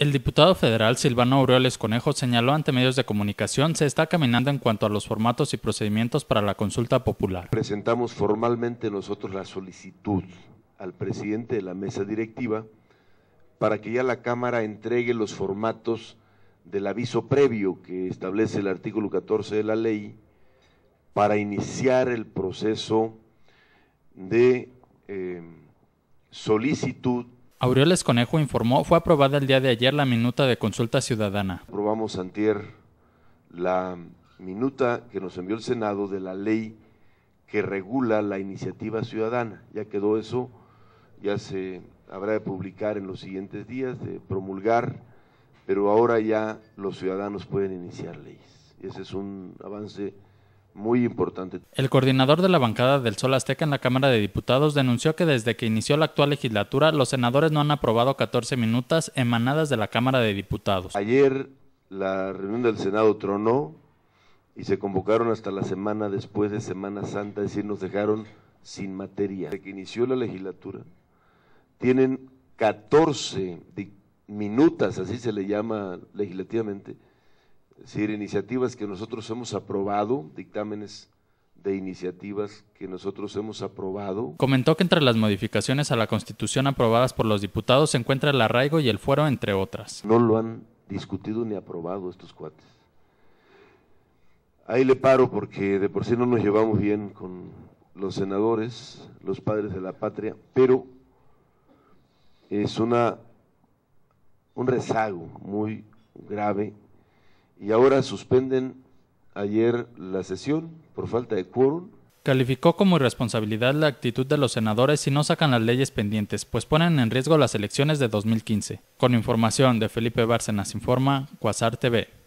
El diputado federal Silvano Aureoles Conejo señaló ante medios de comunicación se está caminando en cuanto a los formatos y procedimientos para la consulta popular. Presentamos formalmente nosotros la solicitud al presidente de la mesa directiva para que ya la Cámara entregue los formatos del aviso previo que establece el artículo 14 de la ley para iniciar el proceso de eh, solicitud Aureoles Conejo informó fue aprobada el día de ayer la minuta de consulta ciudadana. Aprobamos antier la minuta que nos envió el Senado de la ley que regula la iniciativa ciudadana. Ya quedó eso, ya se habrá de publicar en los siguientes días, de promulgar, pero ahora ya los ciudadanos pueden iniciar leyes. Ese es un avance muy importante. El coordinador de la bancada del Sol Azteca en la Cámara de Diputados denunció que desde que inició la actual legislatura los senadores no han aprobado 14 minutas emanadas de la Cámara de Diputados. Ayer la reunión del Senado tronó y se convocaron hasta la semana después de Semana Santa, es decir, nos dejaron sin materia. Desde que inició la legislatura tienen 14 minutas, así se le llama legislativamente, es decir, iniciativas que nosotros hemos aprobado, dictámenes de iniciativas que nosotros hemos aprobado. Comentó que entre las modificaciones a la Constitución aprobadas por los diputados se encuentra el arraigo y el fuero, entre otras. No lo han discutido ni aprobado estos cuates. Ahí le paro porque de por sí no nos llevamos bien con los senadores, los padres de la patria, pero es una un rezago muy grave y ahora suspenden ayer la sesión por falta de quórum. Calificó como irresponsabilidad la actitud de los senadores si no sacan las leyes pendientes, pues ponen en riesgo las elecciones de 2015. Con información de Felipe Bárcenas Informa, Cuasar TV.